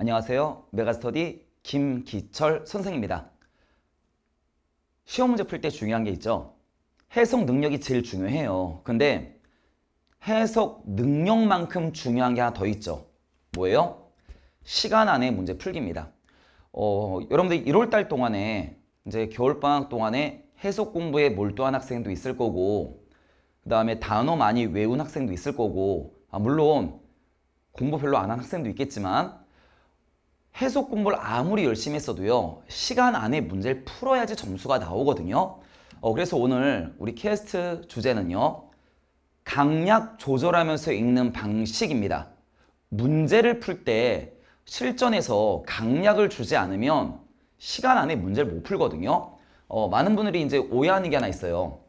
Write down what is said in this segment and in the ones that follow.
안녕하세요. 메가스터디 김기철 선생입니다. 시험 문제 풀 때 중요한 게 있죠. 해석 능력이 제일 중요해요. 근데 해석 능력만큼 중요한 게 하나 더 있죠. 뭐예요? 시간 안에 문제 풀기입니다. 어, 여러분들 1월 달 동안에 이제 겨울방학 동안에 해석 공부에 몰두한 학생도 있을 거고 그 다음에 단어 많이 외운 학생도 있을 거고 아, 물론 공부 별로 안 한 학생도 있겠지만 해석 공부를 아무리 열심히 했어도요 시간 안에 문제를 풀어야지 점수가 나오거든요 어, 그래서 오늘 우리 캐스트 주제는요 강약 조절하면서 읽는 방식입니다 문제를 풀 때 실전에서 강약을 주지 않으면 시간 안에 문제를 못 풀거든요 어, 많은 분들이 이제 오해하는 게 하나 있어요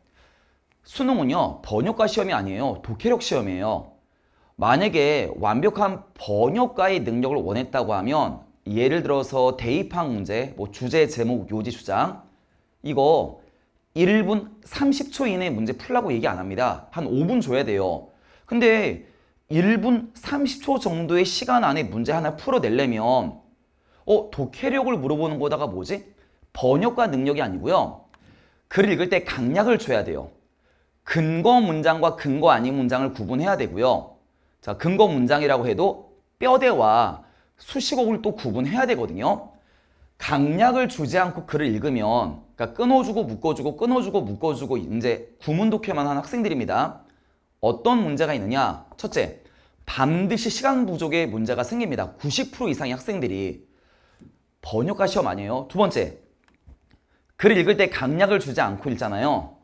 수능은요 번역과 시험이 아니에요 독해력 시험이에요 만약에 완벽한 번역가의 능력을 원했다고 하면 예를 들어서 대입항 문제, 뭐 주제, 제목, 요지, 주장 이거 1분 30초 이내 문제 풀라고 얘기 안 합니다. 한 5분 줘야 돼요. 근데 1분 30초 정도의 시간 안에 문제 하나 풀어내려면 어? 독해력을 물어보는 거다가 뭐지? 번역과 능력이 아니고요. 글을 읽을 때 강약을 줘야 돼요. 근거 문장과 근거 아닌 문장을 구분해야 되고요. 자, 근거 문장이라고 해도 뼈대와 수식어를 또 구분해야 되거든요. 강약을 주지 않고 글을 읽으면 그러니까 끊어주고 묶어주고 끊어주고 묶어주고 이제 구문독해만 한 학생들입니다. 어떤 문제가 있느냐? 첫째, 반드시 시간 부족의 문제가 생깁니다. 90% 이상의 학생들이 번역가 시험 아니에요. 두 번째, 글을 읽을 때 강약을 주지 않고 읽잖아요.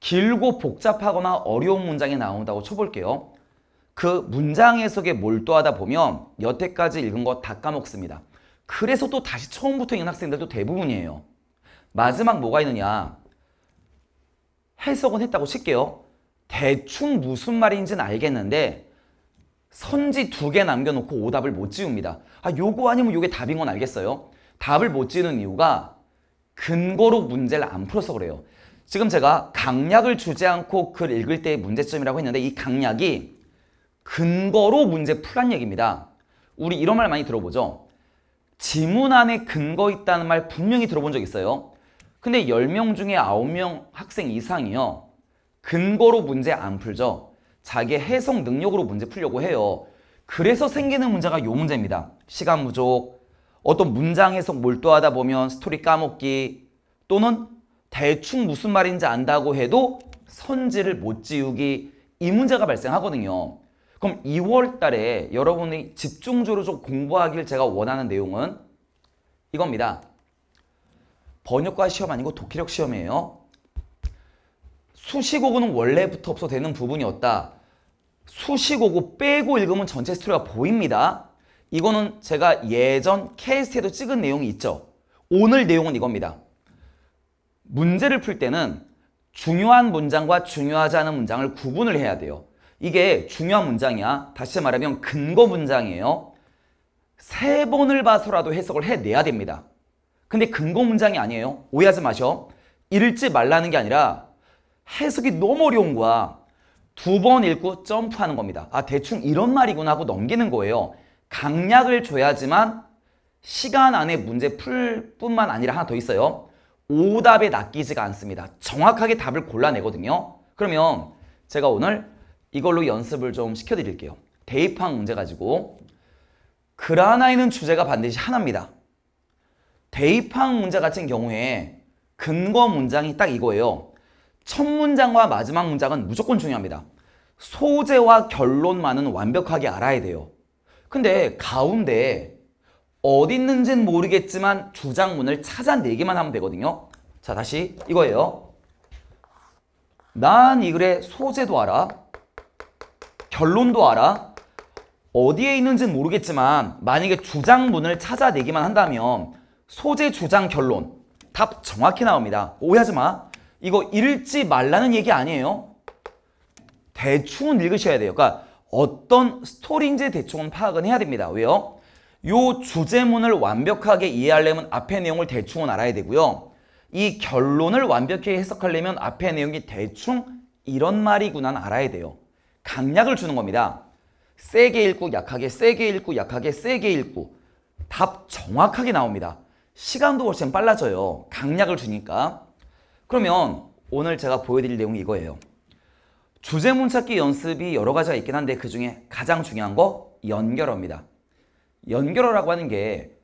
길고 복잡하거나 어려운 문장이 나온다고 쳐볼게요. 그 문장 해석에 몰두하다 보면 여태까지 읽은 거 다 까먹습니다. 그래서 또 다시 처음부터 읽는 학생들도 대부분이에요. 마지막 뭐가 있느냐. 해석은 했다고 칠게요. 대충 무슨 말인지는 알겠는데 선지 두 개 남겨놓고 오답을 못 지웁니다. 아 요거 아니면 요게 답인 건 알겠어요. 답을 못 지우는 이유가 근거로 문제를 안 풀어서 그래요. 지금 제가 강약을 주지 않고 글 읽을 때의 문제점이라고 했는데 이 강약이 근거로 문제 풀란 얘기입니다. 우리 이런 말 많이 들어보죠. 지문 안에 근거 있다는 말 분명히 들어본 적 있어요. 근데 10명 중에 9명 학생 이상이요. 근거로 문제 안 풀죠. 자기 해석 능력으로 문제 풀려고 해요. 그래서 생기는 문제가 요 문제입니다. 시간 부족, 어떤 문장 해석 몰두하다 보면 스토리 까먹기, 또는 대충 무슨 말인지 안다고 해도 선지를 못 지우기, 이 문제가 발생하거든요. 그럼 2월 달에 여러분이 집중적으로 좀 공부하길 제가 원하는 내용은 이겁니다. 번역과 시험 아니고 독해력 시험이에요. 수식어구는 원래부터 없어되는 부분이었다. 수식어구 빼고 읽으면 전체 스토리가 보입니다. 이거는 제가 예전 케이스에도 찍은 내용이 있죠. 오늘 내용은 이겁니다. 문제를 풀 때는 중요한 문장과 중요하지 않은 문장을 구분을 해야 돼요. 이게 중요한 문장이야. 다시 말하면 근거 문장이에요. 세 번을 봐서라도 해석을 해내야 됩니다. 근데 근거 문장이 아니에요. 오해하지 마셔. 읽지 말라는 게 아니라 해석이 너무 어려운 거야. 두 번 읽고 점프하는 겁니다. 아 대충 이런 말이구나 하고 넘기는 거예요. 강약을 줘야지만 시간 안에 문제 풀 뿐만 아니라 하나 더 있어요. 오답에 낚이지가 않습니다. 정확하게 답을 골라내거든요. 그러면 제가 오늘 이걸로 연습을 좀 시켜드릴게요. 대입항 문제 가지고 그라나이는 주제가 반드시 하나입니다. 대입항 문제 같은 경우에 근거 문장이 딱 이거예요. 첫 문장과 마지막 문장은 무조건 중요합니다. 소재와 결론만은 완벽하게 알아야 돼요. 근데 가운데 어디 있는지는 모르겠지만 주장문을 찾아내기만 하면 되거든요. 자 다시 이거예요. 난 이 글의 소재도 알아. 결론도 알아. 어디에 있는지는 모르겠지만 만약에 주장문을 찾아내기만 한다면 소재 주장 결론 답 정확히 나옵니다. 오해하지 마. 이거 읽지 말라는 얘기 아니에요. 대충은 읽으셔야 돼요. 그러니까 어떤 스토리인지 대충은 파악은 해야 됩니다. 왜요? 요 주제문을 완벽하게 이해하려면 앞에 내용을 대충은 알아야 되고요. 이 결론을 완벽히 해석하려면 앞에 내용이 대충 이런 말이구나 알아야 돼요. 강약을 주는 겁니다. 세게 읽고 약하게 세게 읽고 약하게 세게 읽고 답 정확하게 나옵니다. 시간도 훨씬 빨라져요. 강약을 주니까. 그러면 오늘 제가 보여드릴 내용이 이거예요. 주제문 찾기 연습이 여러 가지가 있긴 한데 그 중에 가장 중요한 거 연결어입니다. 연결어라고 하는 게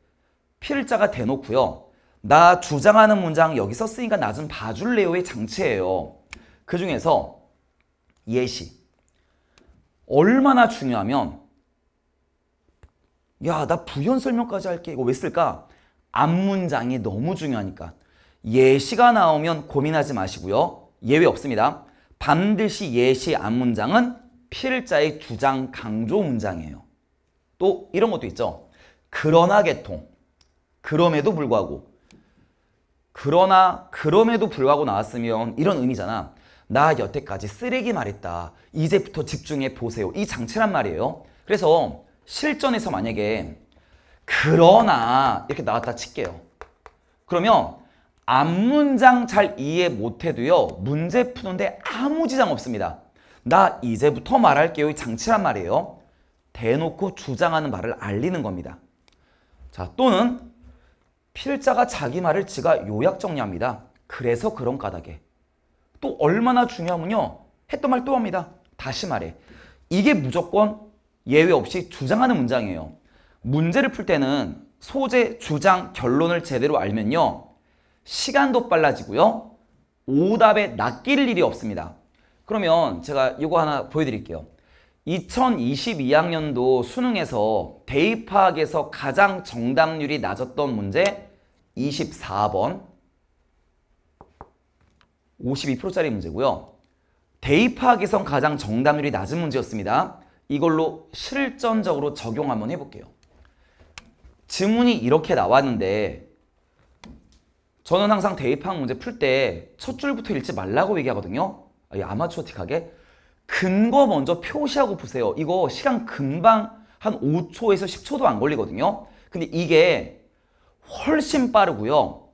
필자가 대놓고요. 나 주장하는 문장 여기 썼으니까 나좀 봐줄래요의 장치예요. 그 중에서 예시, 얼마나 중요하면 야, 나 부연 설명까지 할게. 이거 왜 쓸까? 앞문장이 너무 중요하니까. 예시가 나오면 고민하지 마시고요. 예외 없습니다. 반드시 예시 앞문장은 필자의 두 장 강조 문장이에요. 또 이런 것도 있죠. 그러나 개통. 그럼에도 불구하고. 그러나 그럼에도 불구하고 나왔으면 이런 의미잖아. 나 여태까지 쓰레기 말했다. 이제부터 집중해 보세요. 이 장치란 말이에요. 그래서 실전에서 만약에 그러나 이렇게 나왔다 칠게요. 그러면 앞문장 잘 이해 못해도요. 문제 푸는데 아무 지장 없습니다. 나 이제부터 말할게요. 이 장치란 말이에요. 대놓고 주장하는 말을 알리는 겁니다. 자 또는 필자가 자기 말을 지가 요약 정리합니다. 그래서 그런 까닭에 또 얼마나 중요하면요. 했던 말 또 합니다. 다시 말해. 이게 무조건 예외 없이 주장하는 문장이에요. 문제를 풀 때는 소재, 주장, 결론을 제대로 알면요. 시간도 빨라지고요. 오답에 낚일 일이 없습니다. 그러면 제가 이거 하나 보여드릴게요. 2022학년도 수능에서 대입학에서 가장 정답률이 낮았던 문제 24번 52%짜리 문제고요. 대입화 개성 가장 정답률이 낮은 문제였습니다. 이걸로 실전적으로 적용 한번 해볼게요. 지문이 이렇게 나왔는데 저는 항상 대입학 문제 풀 때 첫 줄부터 읽지 말라고 얘기하거든요. 아, 아마추어틱하게. 근거 먼저 표시하고 보세요. 이거 시간 금방 한 5초에서 10초도 안 걸리거든요. 근데 이게 훨씬 빠르고요.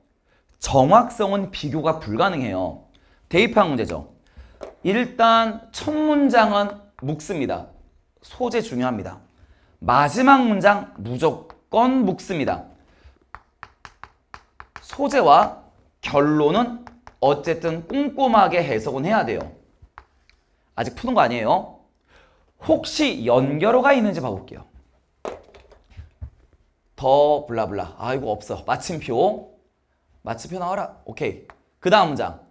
정확성은 비교가 불가능해요. 대입한 문제죠. 일단 첫 문장은 묶습니다 소재 중요합니다. 마지막 문장 무조건 묶습니다 소재와 결론은 어쨌든 꼼꼼하게 해석은 해야 돼요. 아직 푸는 거 아니에요. 혹시 연결어가 있는지 봐볼게요. 더 블라블라. 아이고 없어. 마침표. 마침표 나와라. 오케이. 그 다음 문장.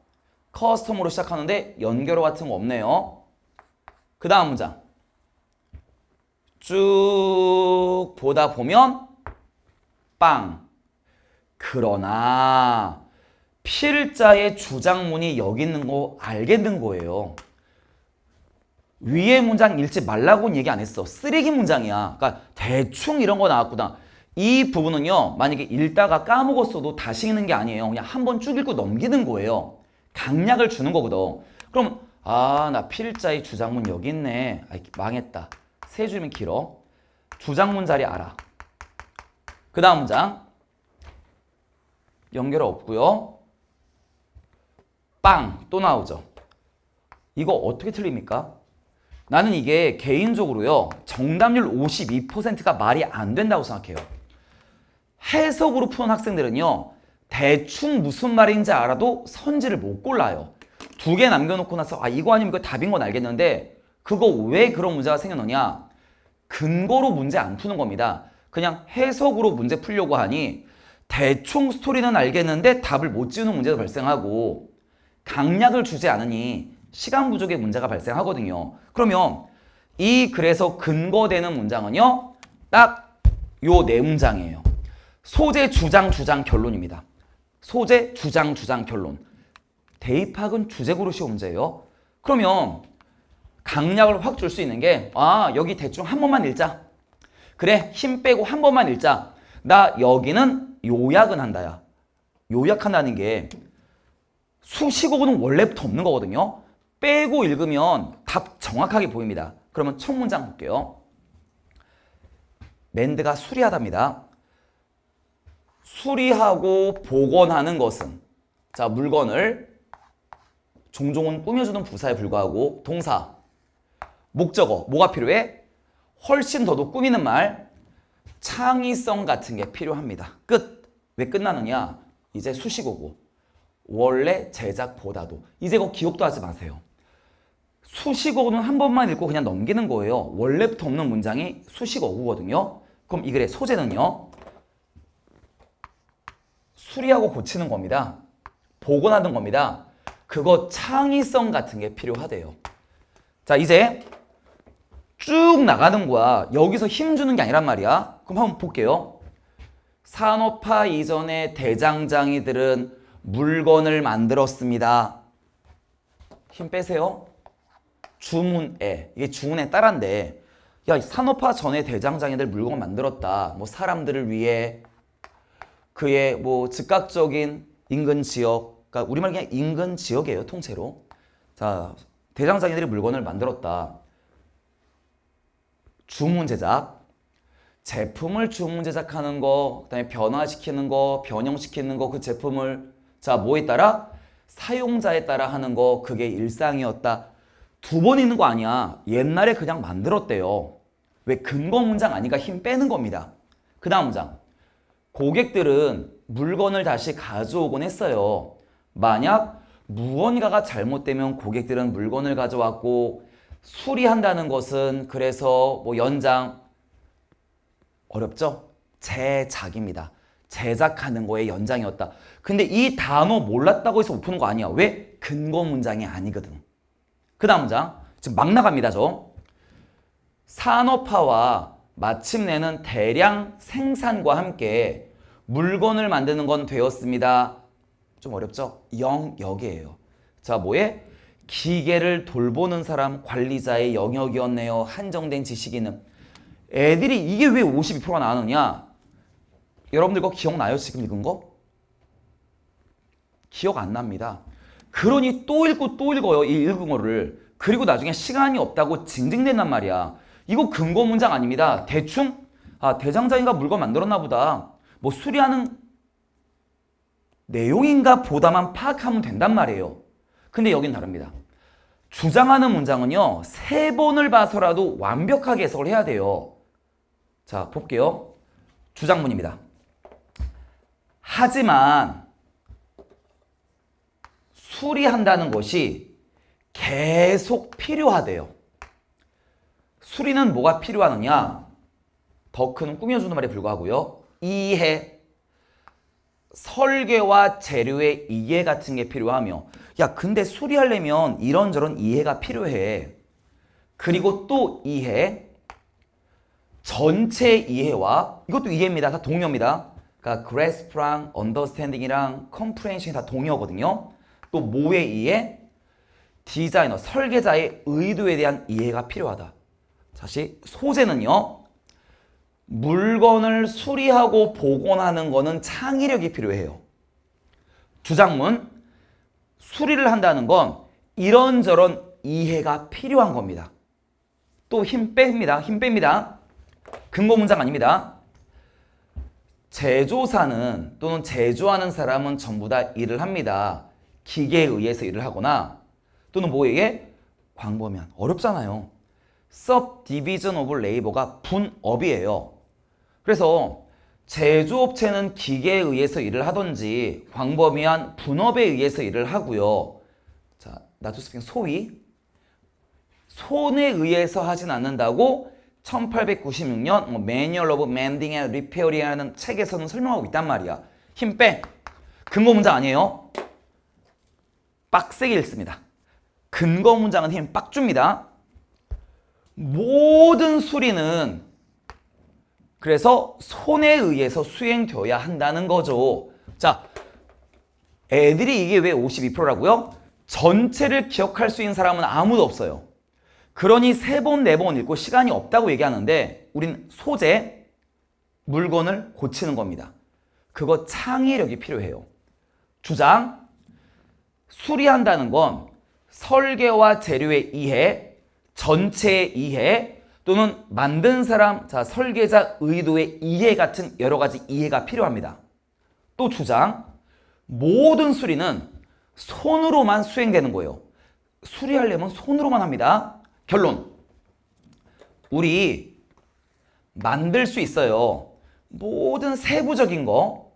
커스텀으로 시작하는데 연결어 같은 거 없네요. 그 다음 문장. 쭉 보다 보면 빵. 그러나 필자의 주장문이 여기 있는 거 알게 된 거예요. 위에 문장 읽지 말라고는 얘기 안 했어. 쓰레기 문장이야. 그러니까 대충 이런 거 나왔구나. 이 부분은요. 만약에 읽다가 까먹었어도 다시 읽는 게 아니에요. 그냥 한 번 쭉 읽고 넘기는 거예요. 강약을 주는 거거든. 그럼 아 나 필자의 주장문 여기 있네. 아이, 망했다. 세 줄이면 길어. 주장문 자리 알아. 그 다음 문장 연결 없고요. 빵 또 나오죠. 이거 어떻게 틀립니까? 나는 이게 개인적으로요. 정답률 52%가 말이 안 된다고 생각해요. 해석으로 푸는 학생들은요. 대충 무슨 말인지 알아도 선지를 못 골라요. 두 개 남겨놓고 나서 아 이거 아니면 이 답인 건 알겠는데 그거 왜 그런 문제가 생겨나냐 근거로 문제 안 푸는 겁니다. 그냥 해석으로 문제 풀려고 하니 대충 스토리는 알겠는데 답을 못 지우는 문제도 발생하고 강약을 주지 않으니 시간 부족의 문제가 발생하거든요. 그러면 이글에서 근거되는 문장은요. 딱 요 네 문장이에요. 소재, 주장, 주장, 결론입니다. 소재, 주장, 주장, 결론. 대입학은 주제그릇이 문제예요. 그러면 강약을 확 줄 수 있는 게 아, 여기 대충 한 번만 읽자. 그래, 힘 빼고 한 번만 읽자. 나 여기는 요약은 한다야. 요약한다는 게 수식어는 원래부터 없는 거거든요. 빼고 읽으면 답 정확하게 보입니다. 그러면 첫 문장 볼게요. 맨드가 수리하답니다. 수리하고 복원하는 것은 자 물건을 종종은 꾸며주는 부사에 불과하고 동사 목적어 뭐가 필요해? 훨씬 더도 꾸미는 말 창의성 같은 게 필요합니다. 끝! 왜 끝나느냐? 이제 수식어고 원래 제작보다도 이제 그 기억도 하지 마세요. 수식어는 한 번만 읽고 그냥 넘기는 거예요. 원래부터 없는 문장이 수식어구거든요. 그럼 이 글의 소재는요. 수리하고 고치는 겁니다. 복원하는 겁니다. 그거 창의성 같은 게 필요하대요. 자 이제 쭉 나가는 거야. 여기서 힘주는 게 아니란 말이야. 그럼 한번 볼게요. 산업화 이전의 대장장이들은 물건을 만들었습니다. 힘 빼세요. 주문에 이게 주문에 따라인데 야 산업화 전에 대장장이들 물건 만들었다. 뭐 사람들을 위해 그의 뭐 즉각적인 인근 지역, 그러니까 우리말 그냥 인근 지역이에요, 통째로. 자, 대장장이들이 물건을 만들었다. 주문 제작, 제품을 주문 제작하는 거, 그다음에 변화시키는 거, 변형시키는 거, 그 제품을 자 뭐에 따라 사용자에 따라 하는 거, 그게 일상이었다. 두 번 있는 거 아니야. 옛날에 그냥 만들었대요. 왜 근거 문장 아니가 힘 빼는 겁니다. 그 다음 문장. 고객들은 물건을 다시 가져오곤 했어요. 만약 무언가가 잘못되면 고객들은 물건을 가져왔고 수리한다는 것은 그래서 뭐 연장 어렵죠? 제작입니다. 제작하는 거에 연장이었다. 근데 이 단어 몰랐다고 해서 못 푸는 거 아니야. 왜? 근거 문장이 아니거든. 그 다음 문장. 지금 막 나갑니다. 저. 산업화와 마침내는 대량 생산과 함께 물건을 만드는 건 되었습니다. 좀 어렵죠? 영역이에요. 자, 뭐에? 기계를 돌보는 사람 관리자의 영역이었네요. 한정된 지식인은. 애들이 이게 왜 52%가 나느냐? 여러분들 거 기억나요? 지금 읽은 거? 기억 안 납니다. 그러니 또 읽고 또 읽어요. 이 읽은 거를. 그리고 나중에 시간이 없다고 징징댄단 말이야. 이거 근거 문장 아닙니다. 대충 아 대장장이가 물건 만들었나 보다. 뭐 수리하는 내용인가 보다만 파악하면 된단 말이에요. 근데 여긴 다릅니다. 주장하는 문장은요. 세 번을 봐서라도 완벽하게 해석을 해야 돼요. 자, 볼게요. 주장문입니다. 하지만 수리한다는 것이 계속 필요하대요. 수리는 뭐가 필요하느냐? 더 큰 꾸며주는 말에 불과하고요. 이해, 설계와 재료의 이해 같은 게 필요하며 야 근데 수리하려면 이런저런 이해가 필요해. 그리고 또 이해, 전체 이해와 이것도 이해입니다. 다 동료입니다. 그러니까 grasp랑 understanding이랑 comprehension이 다 동료거든요. 또 모의 이해, 디자이너, 설계자의 의도에 대한 이해가 필요하다. 다시 소재는요. 물건을 수리하고 복원하는 것은 창의력이 필요해요. 주장문, 수리를 한다는 건 이런저런 이해가 필요한 겁니다. 또 힘 뺍니다. 힘 뺍니다. 근거 문장 아닙니다. 제조사는 또는 제조하는 사람은 전부 다 일을 합니다. 기계에 의해서 일을 하거나 또는 뭐에게? 광범위한. 어렵잖아요. Subdivision of Labor가 분업이에요. 그래서 제조업체는 기계에 의해서 일을 하든지 광범위한 분업에 의해서 일을 하고요. 자, 나투스핑 소위 손에 의해서 하진 않는다고 1896년 뭐 매뉴얼 오브 맨딩 앤 리페어링이라는 책에서는 설명하고 있단 말이야. 힘 빼. 근거 문장 아니에요. 빡세게 읽습니다. 근거 문장은 힘 빡줍니다. 모든 수리는 그래서 손에 의해서 수행되어야 한다는 거죠. 자, 애들이 이게 왜 52%라고요? 전체를 기억할 수 있는 사람은 아무도 없어요. 그러니 세 번, 네 번 읽고 시간이 없다고 얘기하는데 우린 소재, 물건을 고치는 겁니다. 그거 창의력이 필요해요. 주장, 수리한다는 건 설계와 재료의 이해, 전체의 이해, 또는 만든 사람, 자 설계자 의도의 이해 같은 여러 가지 이해가 필요합니다. 또 주장, 모든 수리는 손으로만 수행되는 거예요. 수리하려면 손으로만 합니다. 결론, 우리 만들 수 있어요. 모든 세부적인 거,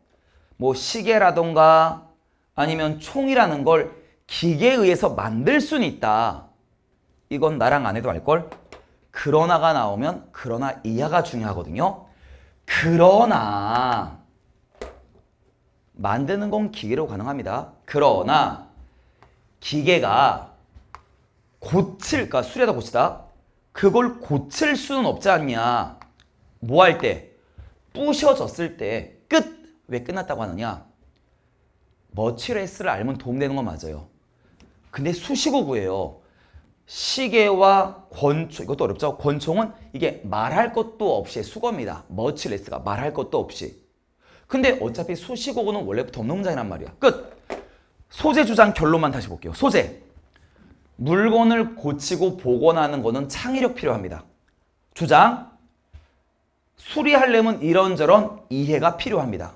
뭐 시계라던가 아니면 총이라는 걸 기계에 의해서 만들 수는 있다. 이건 나랑 안 해도 알걸? 그러나가 나오면 그러나 이하가 중요하거든요. 그러나 만드는 건 기계로 가능합니다. 그러나 기계가 고칠, 까 그러니까 수리하다 고치다. 그걸 고칠 수는 없지 않냐. 뭐 할 때? 부셔졌을 때 끝! 왜 끝났다고 하느냐? 머치레스를 알면 도움되는 건 맞아요. 근데 수식어구예요. 시계와 권총, 이것도 어렵죠? 권총은 이게 말할 것도 없이 수거입니다. 머치레스가 말할 것도 없이. 근데 어차피 수식어고는 원래부터 없는 문장이란 말이야. 끝! 소재 주장 결론만 다시 볼게요. 소재. 물건을 고치고 복원하는 거는 창의력 필요합니다. 주장. 수리하려면 이런저런 이해가 필요합니다.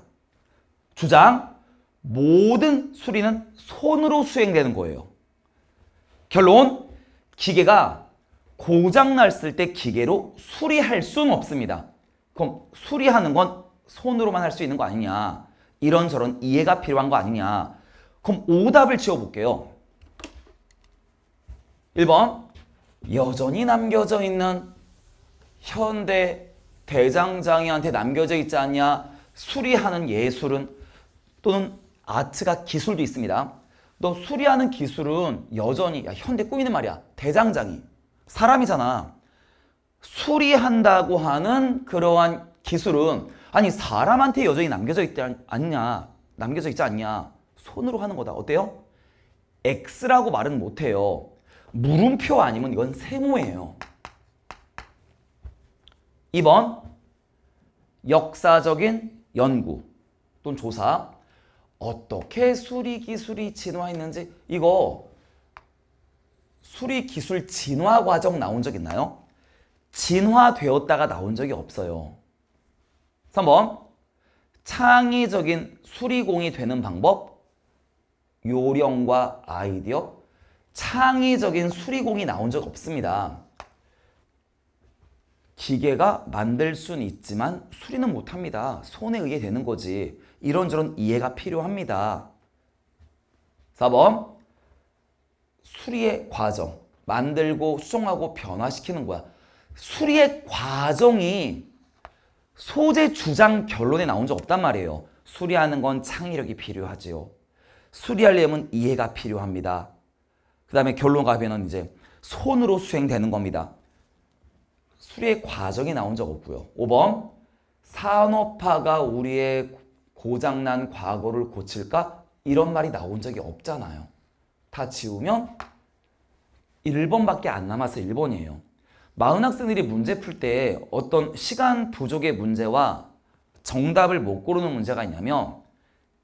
주장. 모든 수리는 손으로 수행되는 거예요. 결론. 기계가 고장 났을 때 기계로 수리할 수는 없습니다. 그럼 수리하는 건 손으로만 할 수 있는 거 아니냐. 이런저런 이해가 필요한 거 아니냐. 그럼 오답을 지어볼게요. 1번 여전히 남겨져 있는 현대 대장장이한테 남겨져 있지 않냐. 수리하는 예술은 또는 아트가 기술도 있습니다. 너 수리하는 기술은 여전히 야, 현대 꾸미는 말이야. 대장장이. 사람이잖아. 수리한다고 하는 그러한 기술은 아니 사람한테 여전히 남겨져 있지 않냐. 남겨져 있지 않냐. 손으로 하는 거다. 어때요? X라고 말은 못해요. 물음표 아니면 이건 세모예요. 2번 역사적인 연구 또는 조사 어떻게 수리 기술이 진화했는지 이거 수리 기술 진화 과정 나온 적 있나요? 진화되었다가 나온 적이 없어요. 3번 창의적인 수리공이 되는 방법 요령과 아이디어 창의적인 수리공이 나온 적 없습니다. 기계가 만들 수는 있지만 수리는 못합니다. 손에 의해 되는 거지. 이런저런 이해가 필요합니다. 4번 수리의 과정. 만들고 수정하고 변화시키는 거야. 수리의 과정이 소재 주장 결론에 나온 적 없단 말이에요. 수리하는 건 창의력이 필요하지요. 수리하려면 이해가 필요합니다. 그 다음에 결론가 변은 이제 손으로 수행되는 겁니다. 수리의 과정이 나온 적 없고요. 5번 산업화가 우리의 고장난 과거를 고칠까? 이런 말이 나온 적이 없잖아요. 다 지우면 1번밖에 안 남아서 1번이에요. 마흔 학생들이 문제 풀 때 어떤 시간 부족의 문제와 정답을 못 고르는 문제가 있냐면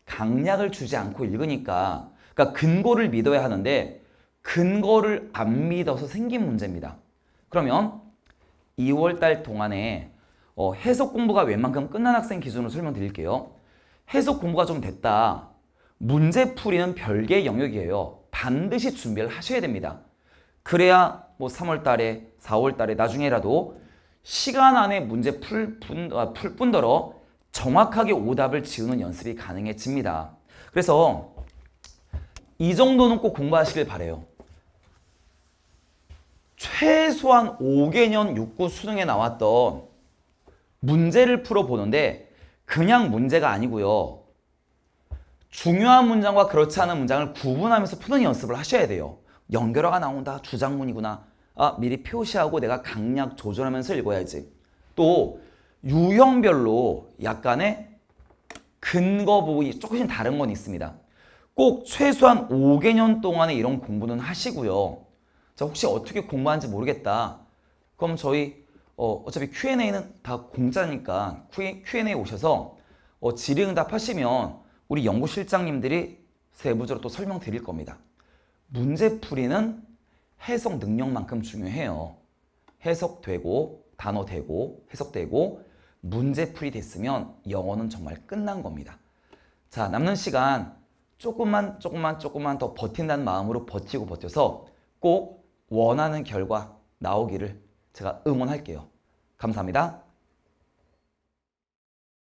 강약을 주지 않고 읽으니까 그러니까 근거를 믿어야 하는데 근거를 안 믿어서 생긴 문제입니다. 그러면 2월 달 동안에 어, 해석 공부가 웬만큼 끝난 학생 기준으로 설명드릴게요. 해석 공부가 좀 됐다. 문제 풀이는 별개의 영역이에요. 반드시 준비를 하셔야 됩니다. 그래야 뭐 3월 달에 4월 달에 나중에라도 시간 안에 문제 풀, 분, 아, 풀 뿐더러 정확하게 오답을 지우는 연습이 가능해집니다. 그래서 이 정도는 꼭 공부하시길 바래요. 최소한 5개년 6구 수능에 나왔던 문제를 풀어보는데 그냥 문제가 아니고요. 중요한 문장과 그렇지 않은 문장을 구분하면서 푸는 연습을 하셔야 돼요. 연결어가 나온다. 주장문이구나. 아, 미리 표시하고 내가 강약 조절하면서 읽어야지. 또 유형별로 약간의 근거 부분이 조금씩 다른 건 있습니다. 꼭 최소한 5개년 동안의 이런 공부는 하시고요. 자, 혹시 어떻게 공부하는지 모르겠다. 그럼 저희 어, 차피 Q&A는 다 공짜니까 Q&A 오셔서 어, 질의응답 하시면 우리 연구실장님들이 세부적으로 또 설명드릴 겁니다. 문제풀이는 해석 능력만큼 중요해요. 해석되고 단어되고 해석되고 문제풀이 됐으면 영어는 정말 끝난 겁니다. 자 남는 시간 조금만 조금만 조금만 더 버틴다는 마음으로 버티고 버텨서 꼭 원하는 결과 나오기를 제가 응원할게요. 감사합니다.